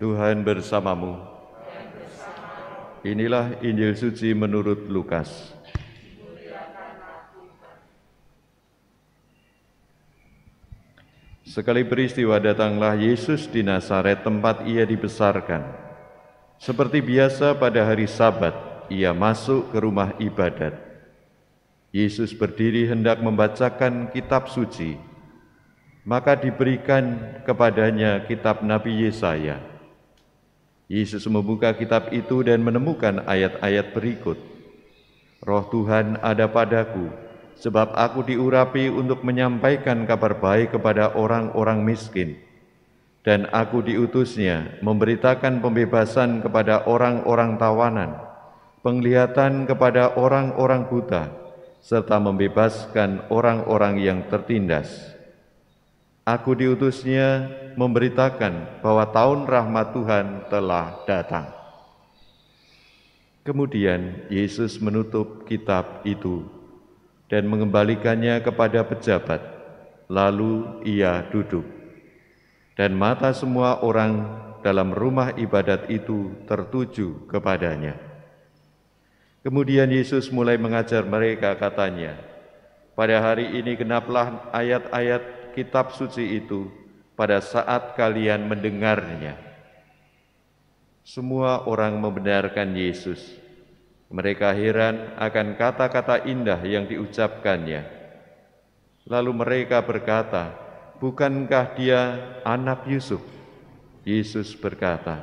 Tuhan bersamamu. Inilah Injil suci menurut Lukas. Sekali peristiwa datanglah Yesus di Nazaret tempat ia dibesarkan. Seperti biasa pada hari Sabat, ia masuk ke rumah ibadat. Yesus berdiri hendak membacakan kitab suci. Maka diberikan kepadanya kitab Nabi Yesaya. Yesus membuka kitab itu dan menemukan ayat-ayat berikut. Roh Tuhan ada padaku, sebab aku diurapi untuk menyampaikan kabar baik kepada orang-orang miskin. Dan aku diutusnya memberitakan pembebasan kepada orang-orang tawanan, penglihatan kepada orang-orang buta, serta membebaskan orang-orang yang tertindas.' Aku diutusnya memberitakan bahwa tahun rahmat Tuhan telah datang. Kemudian Yesus menutup kitab itu dan mengembalikannya kepada pejabat. Lalu ia duduk, dan mata semua orang dalam rumah ibadat itu tertuju kepadanya. Kemudian Yesus mulai mengajar mereka, katanya, "Pada hari ini, genaplah ayat-ayat kitab suci itu pada saat kalian mendengarnya. Semua orang membenarkan Yesus. Mereka heran akan kata-kata indah yang diucapkannya. Lalu mereka berkata, "Bukankah dia anak Yusuf?" Yesus berkata,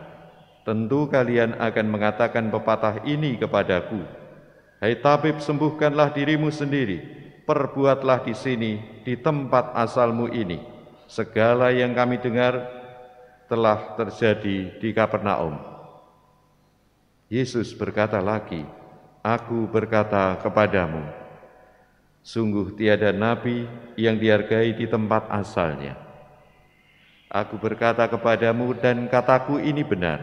"Tentu kalian akan mengatakan pepatah ini kepadaku: 'Hai tabib, sembuhkanlah dirimu sendiri.' perbuatlah di sini, di tempat asalmu ini. Segala yang kami dengar telah terjadi di Kapernaum. Yesus berkata lagi, Aku berkata kepadamu, sungguh tiada nabi yang dihargai di tempat asalnya. Aku berkata kepadamu dan kataku ini benar.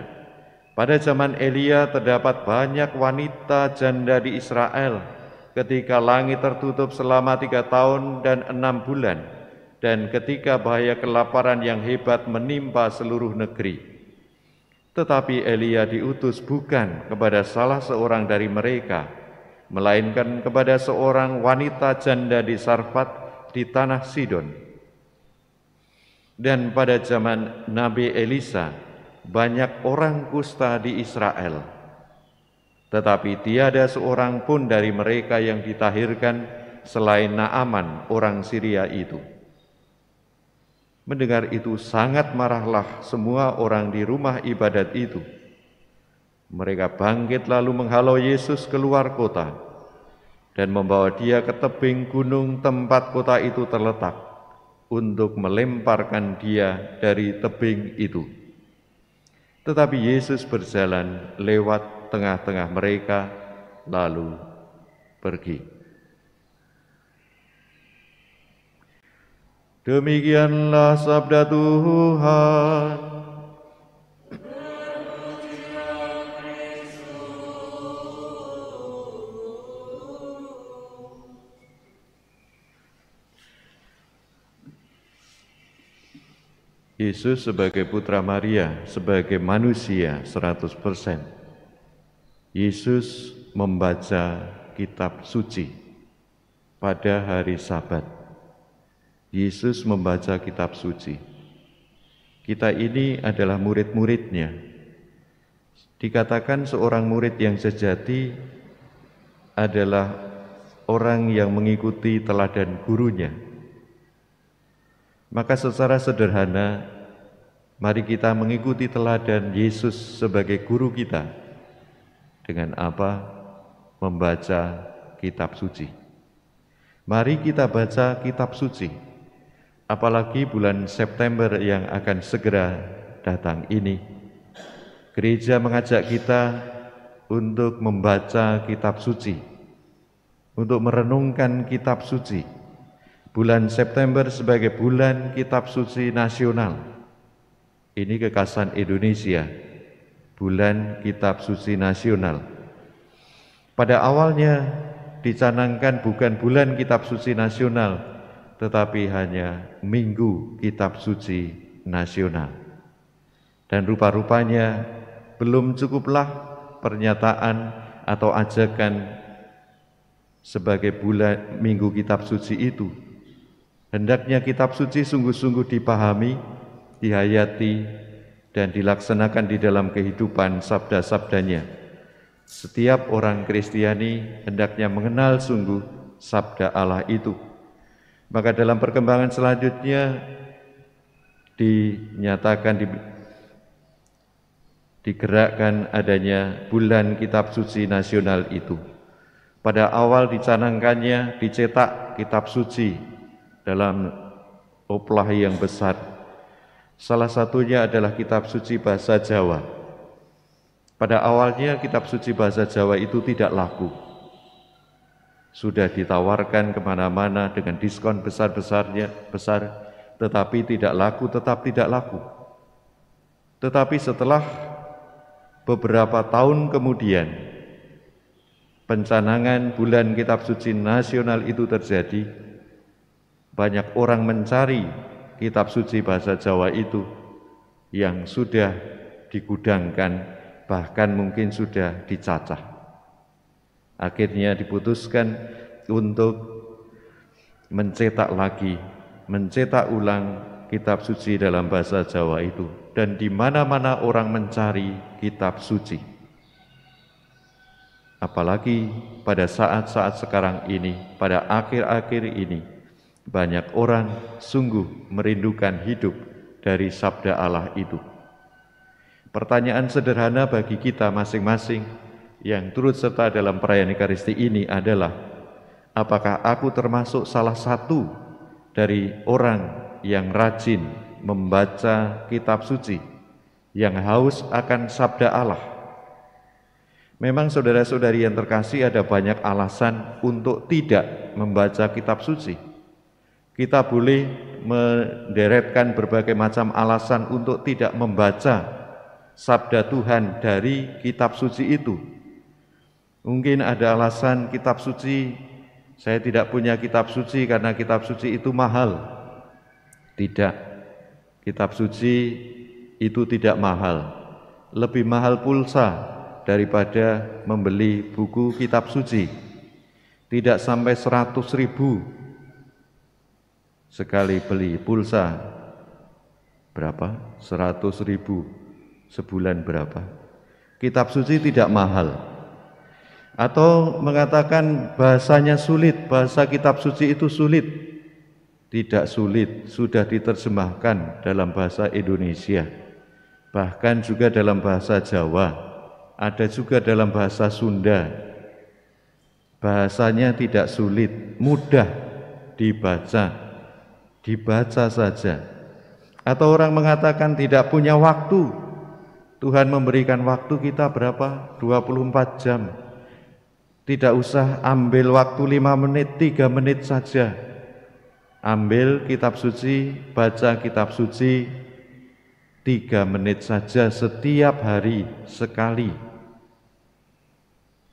Pada zaman Elia terdapat banyak wanita janda di Israel ketika langit tertutup selama tiga tahun dan enam bulan, dan ketika bahaya kelaparan yang hebat menimpa seluruh negeri. Tetapi Elia diutus bukan kepada salah seorang dari mereka, melainkan kepada seorang wanita janda di Sarfat di tanah Sidon. Dan pada zaman Nabi Elisa, banyak orang kusta di Israel tetapi tiada seorang pun dari mereka yang ditahirkan selain Naaman orang Syria itu. Mendengar itu sangat marahlah semua orang di rumah ibadat itu. Mereka bangkit lalu menghalau Yesus keluar kota dan membawa dia ke tebing gunung tempat kota itu terletak untuk melemparkan dia dari tebing itu. Tetapi Yesus berjalan lewat tengah-tengah mereka lalu pergi. Demikianlah sabda Tuhan. Yesus sebagai putra Maria, sebagai manusia 100%. Yesus membaca kitab suci pada hari Sabat. Yesus membaca kitab suci. Kita ini adalah murid-muridnya. Dikatakan seorang murid yang sejati adalah orang yang mengikuti teladan gurunya. Maka secara sederhana, mari kita mengikuti teladan Yesus sebagai guru kita dengan apa? Membaca kitab suci. Mari kita baca kitab suci. Apalagi bulan September yang akan segera datang ini. Gereja mengajak kita untuk membaca kitab suci, untuk merenungkan kitab suci. Bulan September sebagai bulan kitab suci nasional. Ini kekasan Indonesia bulan Kitab Suci Nasional. Pada awalnya dicanangkan bukan bulan Kitab Suci Nasional, tetapi hanya Minggu Kitab Suci Nasional. Dan rupa-rupanya belum cukuplah pernyataan atau ajakan sebagai bulan Minggu Kitab Suci itu. Hendaknya kitab suci sungguh-sungguh dipahami, dihayati, dan dilaksanakan di dalam kehidupan sabda-sabdanya. Setiap orang Kristiani hendaknya mengenal sungguh sabda Allah itu. Maka dalam perkembangan selanjutnya dinyatakan di, digerakkan adanya bulan kitab suci nasional itu. Pada awal dicanangkannya dicetak kitab suci dalam oplah yang besar Salah satunya adalah kitab suci bahasa Jawa. Pada awalnya kitab suci bahasa Jawa itu tidak laku. Sudah ditawarkan kemana-mana dengan diskon besar-besarnya, besar, tetapi tidak laku, tetap tidak laku. Tetapi setelah beberapa tahun kemudian, pencanangan bulan kitab suci nasional itu terjadi, banyak orang mencari kitab suci bahasa Jawa itu yang sudah digudangkan bahkan mungkin sudah dicacah. Akhirnya diputuskan untuk mencetak lagi, mencetak ulang kitab suci dalam bahasa Jawa itu dan di mana-mana orang mencari kitab suci. Apalagi pada saat-saat sekarang ini, pada akhir-akhir ini, banyak orang sungguh merindukan hidup dari sabda Allah itu. Pertanyaan sederhana bagi kita masing-masing yang turut serta dalam perayaan Ekaristi ini adalah apakah aku termasuk salah satu dari orang yang rajin membaca kitab suci yang haus akan sabda Allah Memang saudara-saudari yang terkasih ada banyak alasan untuk tidak membaca kitab suci. Kita boleh menderetkan berbagai macam alasan untuk tidak membaca sabda Tuhan dari kitab suci itu. Mungkin ada alasan kitab suci, saya tidak punya kitab suci karena kitab suci itu mahal. Tidak, kitab suci itu tidak mahal. Lebih mahal pulsa daripada membeli buku kitab suci. Tidak sampai seratus ribu sekali beli pulsa berapa? 100 ribu sebulan berapa? Kitab suci tidak mahal. Atau mengatakan bahasanya sulit, bahasa kitab suci itu sulit. Tidak sulit, sudah diterjemahkan dalam bahasa Indonesia. Bahkan juga dalam bahasa Jawa, ada juga dalam bahasa Sunda. Bahasanya tidak sulit, mudah dibaca, dibaca saja. Atau orang mengatakan tidak punya waktu. Tuhan memberikan waktu kita berapa? 24 jam. Tidak usah ambil waktu 5 menit, tiga menit saja. Ambil kitab suci, baca kitab suci, tiga menit saja setiap hari sekali.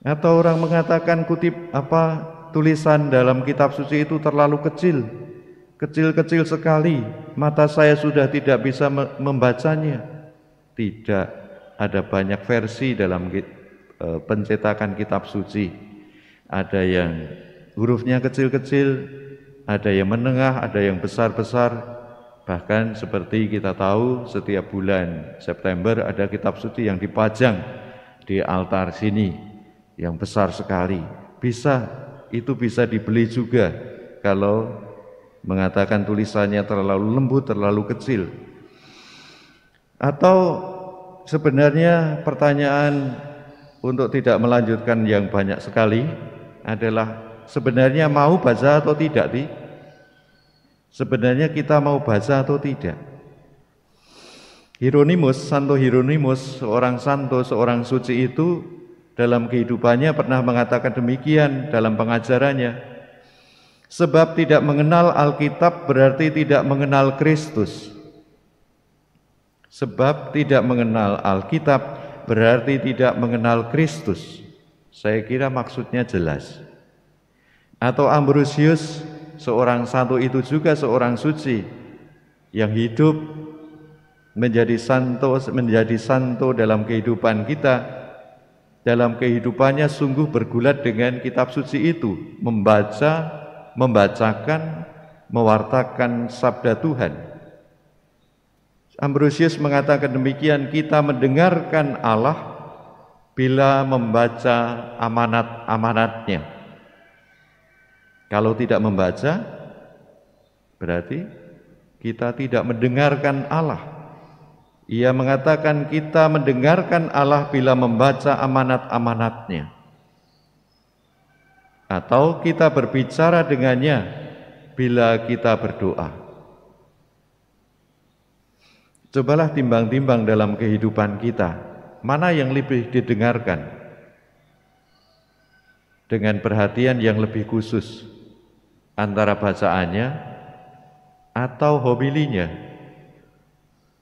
Atau orang mengatakan kutip apa tulisan dalam kitab suci itu terlalu kecil, Kecil-kecil sekali, mata saya sudah tidak bisa membacanya. Tidak ada banyak versi dalam e, pencetakan kitab suci. Ada yang hurufnya kecil-kecil, ada yang menengah, ada yang besar-besar. Bahkan seperti kita tahu setiap bulan September ada kitab suci yang dipajang di altar sini yang besar sekali. Bisa itu bisa dibeli juga kalau mengatakan tulisannya terlalu lembut, terlalu kecil. Atau sebenarnya pertanyaan untuk tidak melanjutkan yang banyak sekali adalah sebenarnya mau baca atau tidak sih? Sebenarnya kita mau baca atau tidak? Hieronymus, Santo Hieronymus, seorang santo, seorang suci itu dalam kehidupannya pernah mengatakan demikian dalam pengajarannya. Sebab tidak mengenal Alkitab berarti tidak mengenal Kristus. Sebab tidak mengenal Alkitab berarti tidak mengenal Kristus. Saya kira maksudnya jelas. Atau Ambrosius, seorang santo itu juga seorang suci yang hidup menjadi santo menjadi santo dalam kehidupan kita dalam kehidupannya sungguh bergulat dengan kitab suci itu membaca membacakan, mewartakan sabda Tuhan. Ambrosius mengatakan demikian, kita mendengarkan Allah bila membaca amanat-amanatnya. Kalau tidak membaca, berarti kita tidak mendengarkan Allah. Ia mengatakan kita mendengarkan Allah bila membaca amanat-amanatnya atau kita berbicara dengannya bila kita berdoa. Cobalah timbang-timbang dalam kehidupan kita, mana yang lebih didengarkan dengan perhatian yang lebih khusus antara bacaannya atau hobilinya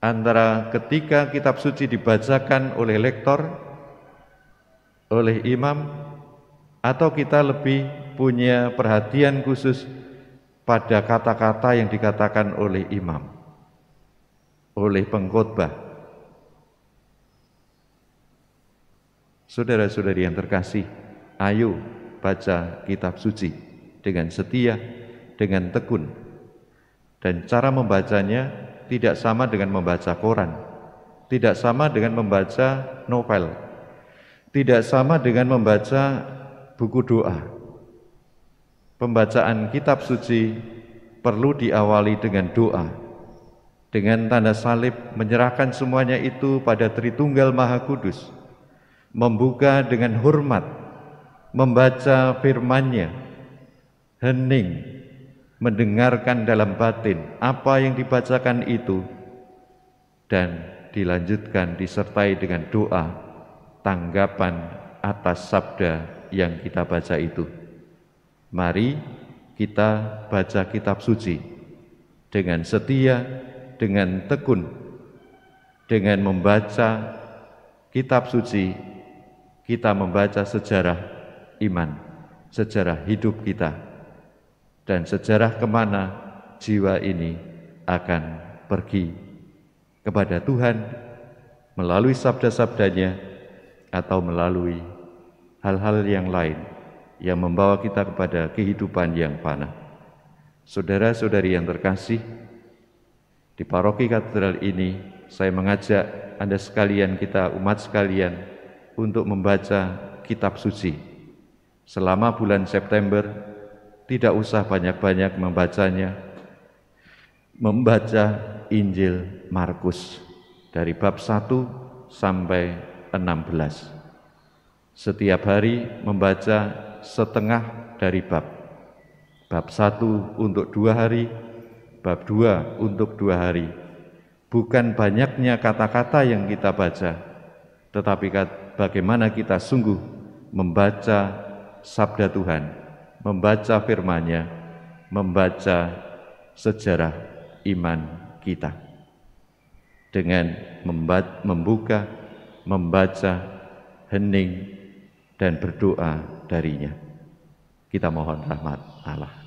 antara ketika kitab suci dibacakan oleh lektor oleh imam atau kita lebih punya perhatian khusus pada kata-kata yang dikatakan oleh imam, oleh pengkhotbah. Saudara-saudari yang terkasih, ayo baca kitab suci dengan setia, dengan tekun. Dan cara membacanya tidak sama dengan membaca koran, tidak sama dengan membaca novel, tidak sama dengan membaca buku doa. Pembacaan kitab suci perlu diawali dengan doa. Dengan tanda salib menyerahkan semuanya itu pada Tritunggal Maha Kudus. Membuka dengan hormat, membaca firmannya, nya hening, mendengarkan dalam batin apa yang dibacakan itu dan dilanjutkan disertai dengan doa tanggapan atas sabda yang kita baca itu. Mari kita baca kitab suci dengan setia, dengan tekun, dengan membaca kitab suci, kita membaca sejarah iman, sejarah hidup kita, dan sejarah kemana jiwa ini akan pergi kepada Tuhan melalui sabda-sabdanya atau melalui hal-hal yang lain yang membawa kita kepada kehidupan yang fana. Saudara-saudari yang terkasih, di paroki katedral ini saya mengajak Anda sekalian kita umat sekalian untuk membaca kitab suci. Selama bulan September tidak usah banyak-banyak membacanya. Membaca Injil Markus dari bab 1 sampai 16 setiap hari membaca setengah dari bab. Bab satu untuk dua hari, bab dua untuk dua hari. Bukan banyaknya kata-kata yang kita baca, tetapi bagaimana kita sungguh membaca sabda Tuhan, membaca firman-Nya, membaca sejarah iman kita. Dengan membuka, membaca, hening, dan berdoa darinya. Kita mohon rahmat Allah.